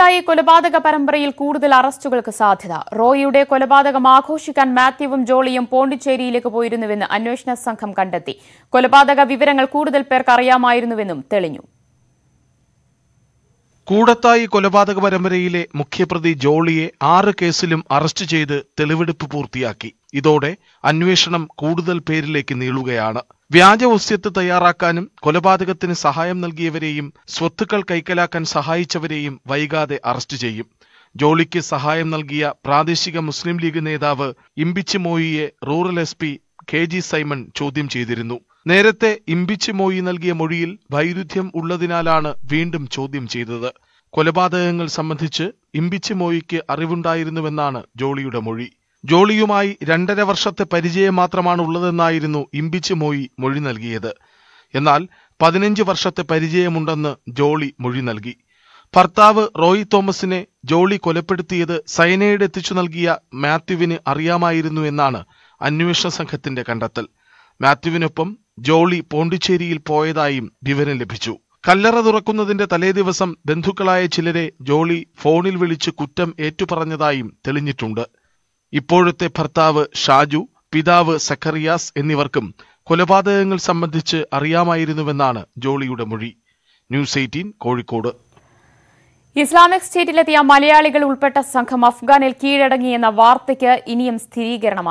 കൂട്ടായി കൊലപാതക പരമ്പരയിൽ കൂടുതൽ അറസ്റ്റുകൾക്ക് സാധ്യത റോയിയുടെ കൊലപാതകം ആഘോഷിക്കാൻ മാത്യുവും ജോളിയും പോണ്ടിച്ചേരിയിലേക്ക് പോയിരുന്നുവെന്ന് അന്വേഷണ സംഘം കണ്ടെത്തി കൊലപാതക വിവരങ്ങൾ കൂടുതൽ പേർക്ക് അറിയാമായിരുന്നുവെന്നും തെളിഞ്ഞു കൂടത്തായി കൊലപാതക പരമ്പരയിലെ മുഖ്യപ്രതി ജോളിയെ ആറ് കേസിലും അറസ്റ്റ് ചെയ്ത് തെളിവെടുപ്പ് പൂർത്തിയാക്കി ഇതോടെ അന്വേഷണം കൂടുതൽ പേരിലേക്ക് നീളുകയാണ് വ്യാജ ഉസ്യത്ത് തയ്യാറാക്കാനും കൊലപാതകത്തിന് സഹായം നൽകിയവരെയും സ്വത്തുക്കൾ കൈക്കലാക്കാൻ സഹായിച്ചവരെയും വൈകാതെ അറസ്റ്റ് ചെയ്യും ജോളിക്ക് സഹായം നൽകിയ പ്രാദേശിക മുസ്ലിം ലീഗ് നേതാവ് ഇമ്പിച്ച് മോയിയെ rural S P K G Simon ചോദ്യം ചെയ്തിരുന്നു നേരത്തെ ഇമ്പിച്ച് മോയി നൽകിയ മൊഴിയിൽ വൈരുദ്ധ്യം ഉള്ളതിനാലാണ് വീണ്ടും ചോദ്യം ചെയ്തത് കൊലപാതകങ്ങൾ സംബന്ധിച്ച് ഇമ്പിച്ച് മോയിക്ക് അറിവുണ്ടായിരുന്നുവെന്നാണ് ജോളിയുടെ മൊഴി ജോളിയുമായി രണ്ടര വർഷത്തെ പരിചയം മാത്രമാണ് ഉള്ളതെന്നായിരുന്നു ഇമ്പിച്ച് മോയി മൊഴി നൽകിയത് എന്നാൽ പതിനഞ്ച് വർഷത്തെ പരിചയമുണ്ടെന്ന് ജോളി മൊഴി നൽകി ഭർത്താവ് റോയി തോമസിനെ ജോളി കൊലപ്പെടുത്തിയത് സൈനൈഡ് എത്തിച്ചു നൽകിയ മാത്യുവിന് അറിയാമായിരുന്നു എന്നാണ് അന്വേഷണ സംഘത്തിന്റെ കണ്ടെത്തൽ മാത്യുവിനൊപ്പം ജോളി പോണ്ടിച്ചേരിയിൽ പോയതായും വിവരം ലഭിച്ചു കല്ലറ തുറക്കുന്നതിന്റെ തലേദിവസം ബന്ധുക്കളായ ചിലരെ ജോളി ഫോണിൽ വിളിച്ച് കുറ്റം ഏറ്റുപറഞ്ഞതായും തെളിഞ്ഞിട്ടുണ്ട് ഇപ്പോഴത്തെ ഭർത്താവ് ഷാജു പിതാവ് സക്കറിയാസ് എന്നിവർക്കും കൊലപാതകങ്ങൾ സംബന്ധിച്ച് അറിയാമായിരുന്നുവെന്നാണ് ജോളിയുടെ മൊഴി ന്യൂസ് എയ്റ്റീൻ കോഴിക്കോട് ഇസ്ലാമിക് സ്റ്റേറ്റിലെത്തിയ മലയാളികൾ ഉൾപ്പെട്ട സംഘം അഫ്ഗാനിൽ കീഴടങ്ങിയെന്ന വാർത്തയ്ക്ക് ഇനിയും സ്ഥിരീകരണം